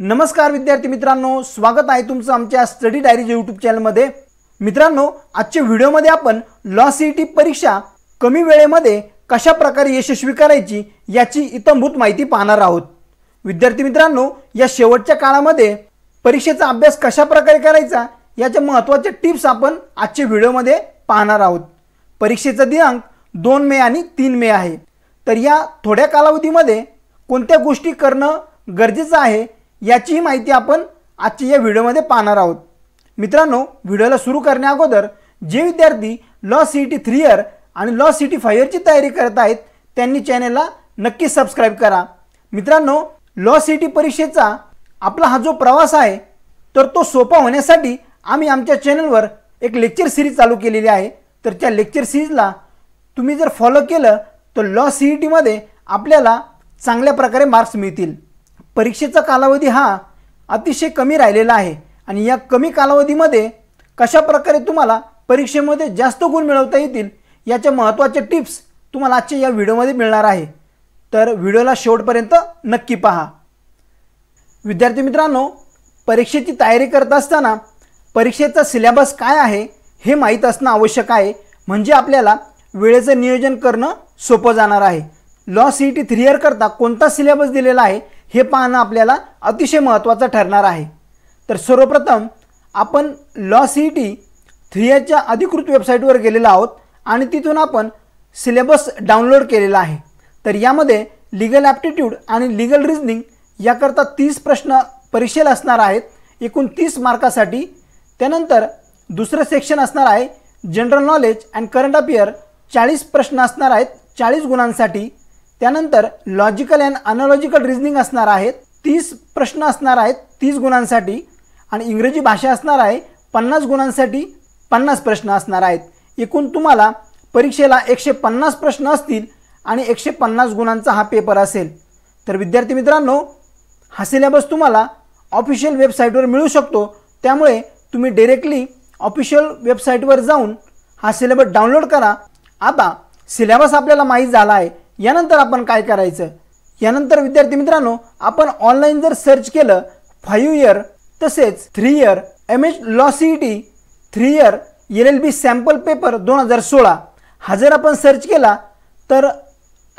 नमस्कार विद्यार्थी मित्रांनो स्वागत आहे तुमचं आमच्या स्टडी डायरीज यूट्यूब चॅनलमध्ये मित्रांनो आजच्या व्हिडिओमध्ये आपण लॉ सी टी परीक्षा कमी वेळेमध्ये कशा प्रकारे यशस्वी करायची याची इतंभूत माहिती पाहणार आहोत विद्यार्थी मित्रांनो या शेवटच्या काळामध्ये परीक्षेचा अभ्यास कशा प्रकारे करायचा याच्या महत्त्वाच्या टिप्स आपण आजच्या व्हिडिओमध्ये पाहणार आहोत परीक्षेचा दिनांक दोन मे आणि तीन मे आहे तर या थोड्या कालावधीमध्ये कोणत्या गोष्टी करणं गरजेचं आहे याचीही माहिती आपण आजच्या या व्हिडिओमध्ये पाहणार आहोत मित्रांनो व्हिडिओला सुरू करण्याअगोदर जे विद्यार्थी law C T three year आणि लॉ सी टी फाय इयरची तयारी करत आहेत त्यांनी चॅनेलला नक्की सबस्क्राईब करा मित्रांनो लॉ सी टी परीक्षेचा आपला हा जो प्रवास आहे तर तो सोपा होण्यासाठी आम्ही आमच्या चॅनलवर एक लेक्चर सिरीज चालू केलेली आहे तर त्या लेक्चर सिरीजला तुम्ही जर फॉलो केलं तर लॉ सी ई टीमध्ये आपल्याला चांगल्या प्रकारे मार्क्स मिळतील परीक्षेचा कालावधी हा अतिशय कमी राहिलेला आहे आणि या कमी कालावधीमध्ये कशा प्रकारे तुम्हाला परीक्षेमध्ये जास्त गुण मिळवता येतील याच्या महत्त्वाच्या टिप्स तुम्हाला आजच्या या व्हिडिओमध्ये मिळणार आहे तर व्हिडिओला शेवटपर्यंत नक्की पहा विद्यार्थी मित्रांनो परीक्षेची तयारी करत असताना परीक्षेचा सिलेबस काय आहे हे माहीत असणं आवश्यक आहे म्हणजे आपल्याला वेळेचं नियोजन करणं सोपं जाणार आहे law C E T three इयरकरता कोणता सिलेबस दिलेला आहे हे पाहणं आपल्याला अतिशय महत्त्वाचं ठरणार आहे तर सर्वप्रथम आपण law C e T three एच्या अधिकृत वेबसाईटवर गेलेलो आहोत आणि तिथून आपण सिलेबस डाउनलोड केलेला आहे तर यामध्ये लिगल ॲप्टिट्यूड आणि लिगल रिजनिंग याकरता तीस प्रश्न परीक्षेला असणार आहेत एकूण तीस मार्कासाठी त्यानंतर दुसरं सेक्शन असणार आहे general knowledge and current affair चाळीस प्रश्न असणार आहेत चाळीस गुणांसाठी त्यानंतर लॉजिकल अँड अनॉलॉजिकल रिजनिंग असणार आहेत तीस प्रश्न असणार आहेत तीस गुणांसाठी आणि इंग्रजी भाषा असणार आहे पन्नास गुणांसाठी पन्नास प्रश्न असणार आहेत एकूण तुम्हाला परीक्षेला एकशे पन्नास प्रश्न असतील आणि एकशे पन्नास गुणांचा हा पेपर असेल तर विद्यार्थी मित्रांनो हा सिलेबस तुम्हाला ऑफिशियल वेबसाईटवर मिळू शकतो त्यामुळे तुम्ही डिरेक्टली ऑफिशियल वेबसाईटवर जाऊन हा सिलेबस डाउनलोड करा आता सिलेबस आपल्याला माहीत झाला आहे यानंतर आपण काय करायचं यानंतर विद्यार्थी मित्रांनो आपण ऑनलाईन जर सर्च केलं फाईव्ह इयर तसेच three year M H law C T three year L L B sample paper दोन हजार सोळा हा जर आपण सर्च केला तर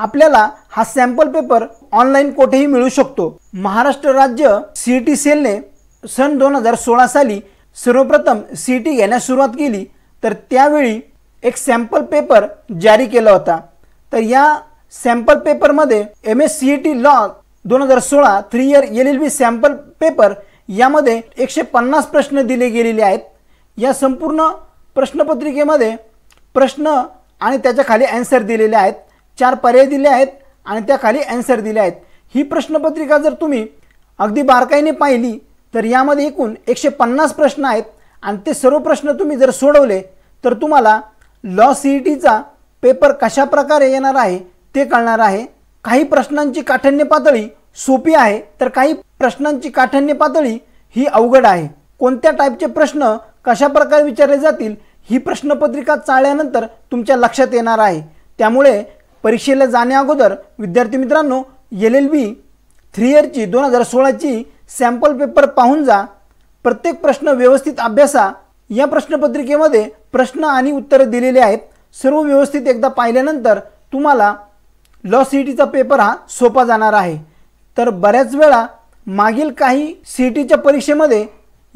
आपल्याला हा सॅम्पल पेपर ऑनलाईन कुठेही मिळू शकतो महाराष्ट्र राज्य सी टी सेलने सन दोन हजार सोळा साली सर्वप्रथम सी टी e घेण्यास सुरुवात केली तर त्यावेळी एक सॅम्पल पेपर जारी केला होता तर या सॅम्पल पेपरमध्ये M S C E T law दोन हजार सोळा three year L L B sample paper यामध्ये एकशे पन्नास प्रश्न दिले गेलेले आहेत या संपूर्ण प्रश्नपत्रिकेमध्ये प्रश्न आणि त्याच्या खाली ॲन्सर दिलेले आहेत चार पर्याय दिले आहेत आणि त्याखाली ॲन्सर दिले आहेत ही प्रश्नपत्रिका जर तुम्ही अगदी बारकाईने पाहिली तर यामध्ये एकूण एकशे पन्नास प्रश्न आहेत आणि ते सर्व प्रश्न तुम्ही जर सोडवले तर तुम्हाला लॉ सी ई टीचा पेपर कशाप्रकारे येणार आहे ते कळणार आहे काही प्रश्नांची काठिण्य पातळी सोपी आहे तर काही प्रश्नांची काठिण्य पातळी ही अवघड आहे कोणत्या टाईपचे प्रश्न कशा प्रकारे विचारले जातील ही प्रश्नपत्रिका चाळल्यानंतर तुमच्या लक्षात येणार आहे त्यामुळे परीक्षेला जाण्याअगोदर विद्यार्थी मित्रांनो एल एल बी थ्री इयरची दोन हजार सोळाची सॅम्पल पेपर पाहून जा प्रत्येक प्रश्न व्यवस्थित अभ्यासा या प्रश्नपत्रिकेमध्ये प्रश्न आणि उत्तरं दिलेले आहेत सर्व व्यवस्थित एकदा पाहिल्यानंतर तुम्हाला लॉ सी टीचा पेपर हा सोपा जाणार आहे तर बऱ्याच वेळा मागील काही सी टीच्या परीक्षेमध्ये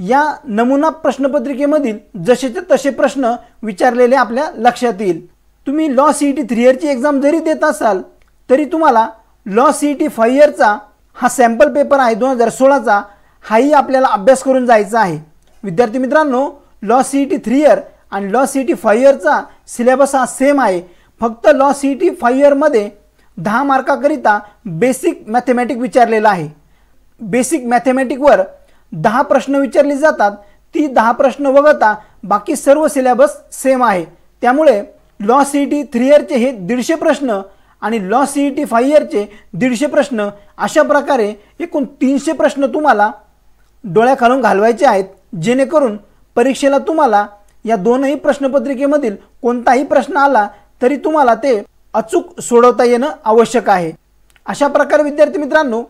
या नमुना प्रश्नपत्रिकेमधील जसेचे तसे प्रश्न विचारलेले आपल्या लक्षात येईल तुम्ही लॉ सी टी थ्री इयरची एक्झाम जरी देत असाल तरी तुम्हाला लॉ सी टी फाय इयरचा हा सॅम्पल पेपर आहे दोन हजार सोळाचा हाही आपल्याला अभ्यास करून जायचा आहे विद्यार्थी मित्रांनो law C T three year आणि लॉ सी टी फाय इयरचा सिलेबस हा सेम आहे फक्त law C E T five इयरमध्ये दहा मार्काकरिता बेसिक मॅथेमॅटिक विचारलेला आहे बेसिक मॅथेमॅटिकवर दहा प्रश्न विचारले जातात ती दहा प्रश्न वगळता बाकी सर्व सिलेबस सेम आहे त्यामुळे law C E T three इयरचे हे दीडशे प्रश्न आणि law C E T five इयरचे दीडशे प्रश्न अशा प्रकारे एकूण तीनशे प्रश्न तुम्हाला डोळ्याखालून घालवायचे आहेत जेणेकरून परीक्षेला तुम्हाला या दोनही प्रश्नपत्रिकेमधील कोणताही प्रश्न आला तरी तुम्हाला ते अचूक सोडवता येणं आवश्यक आहे अशा प्रकारे विद्यार्थी मित्रांनो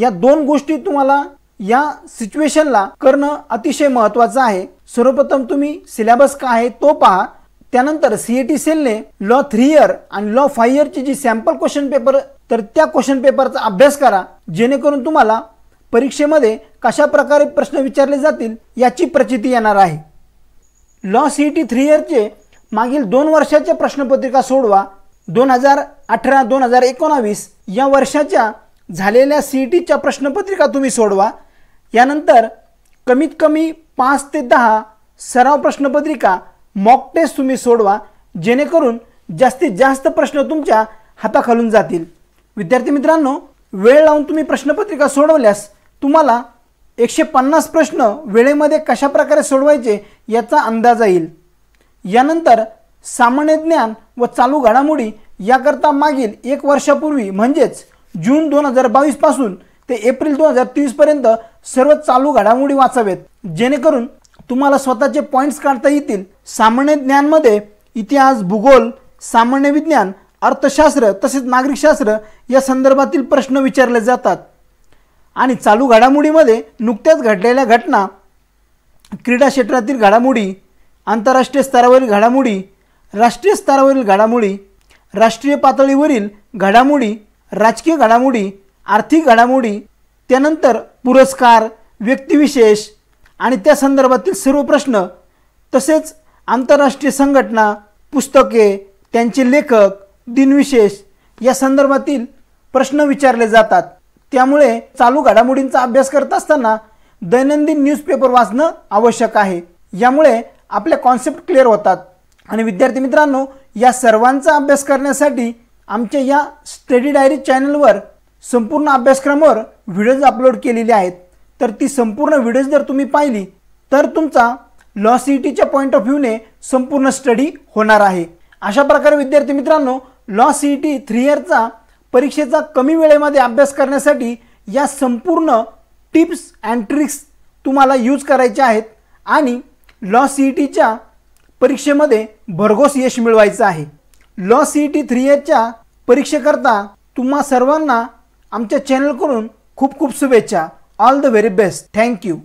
या दोन गोष्टी तुम्हाला या सिच्युएशनला करणं अतिशय महत्त्वाचं आहे सर्वप्रथम तुम्ही सिलेबस काय आहे तो पहा त्यानंतर सीईटी सेलने लॉ थ्री इयर आणि लॉ फाय ची जी सॅम्पल क्वेश्चन पेपर तर त्या क्वेश्चन पेपरचा अभ्यास करा जेणेकरून तुम्हाला परीक्षेमध्ये कशा प्रकारे प्रश्न विचारले जातील याची प्रचिती येणार आहे लॉ सीईटी थ्री इयरचे मागील दोन वर्षाच्या प्रश्नपत्रिका सोडवा दोन हजार अठरा दोन हजार एकोणावीस या वर्षाच्या झालेल्या सी टीच्या प्रश्नपत्रिका तुम्ही सोडवा यानंतर कमीत कमी पाच ते दहा सराव प्रश्नपत्रिका मॉक टेस्ट तुम्ही सोडवा जेणेकरून जास्तीत जास्त प्रश्न तुमच्या हाताखालून जातील विद्यार्थी मित्रांनो वेळ लावून तुम्ही प्रश्नपत्रिका सोडवल्यास तुम्हाला एकशे पन्नास प्रश्न वेळेमध्ये कशाप्रकारे सोडवायचे याचा अंदाज येईल यानंतर सामान्य ज्ञान व चालू घडामोडी याकरता मागील एक वर्षापूर्वी म्हणजेच जून दोन हजार बावीसपासून ते एप्रिल दोन हजार तेवीसपर्यंत सर्व चालू घडामोडी वाचावेत जेणेकरून तुम्हाला स्वतःचे पॉईंट्स काढता येतील सामान्य ज्ञानमध्ये इतिहास भूगोल सामान्य विज्ञान अर्थशास्त्र तसेच नागरिकशास्त्र या संदर्भातील प्रश्न विचारले जातात आणि चालू घडामोडीमध्ये नुकत्याच घडलेल्या घटना क्रीडा क्षेत्रातील घडामोडी आंतरराष्ट्रीय स्तरावरील घडामोडी राष्ट्रीय स्तरावरील घडामोडी राष्ट्रीय पातळीवरील घडामोडी राजकीय घडामोडी आर्थिक घडामोडी त्यानंतर पुरस्कार व्यक्तिविशेष आणि त्या संदर्भातील सर्व प्रश्न तसेच आंतरराष्ट्रीय संघटना पुस्तके त्यांचे लेखक दिनविशेष या संदर्भातील प्रश्न विचारले जातात त्यामुळे चालू घडामोडींचा अभ्यास करत असताना दैनंदिन न्यूजपेपर वाचणं आवश्यक आहे यामुळे आपल्या कॉन्सेप्ट क्लिअर होतात आणि विद्यार्थी मित्रांनो या सर्वांचा अभ्यास करण्यासाठी आमच्या या स्टडी डायरी चॅनलवर संपूर्ण अभ्यासक्रमावर व्हिडिओज अपलोड केलेले आहेत तर ती संपूर्ण व्हिडिओज जर तुम्ही पाहिली तर तुमचा लॉस टीच्या पॉईंट ऑफ व्ह्यूने संपूर्ण स्टडी होणार आहे अशा प्रकारे विद्यार्थी मित्रांनो लॉ सी टी थ्री इयरचा परीक्षेचा कमी वेळेमध्ये अभ्यास करण्यासाठी या संपूर्ण टिप्स अँड ट्रिक्स तुम्हाला यूज करायच्या आहेत आणि लॉ सी टीच्या परीक्षेमध्ये भरघोस यश मिळवायचं आहे लॉ सी टी थ्री एचच्या परीक्षेकरता तुम्हा सर्वांना आमच्या चॅनलकडून खूप खूप शुभेच्छा all the very best thank you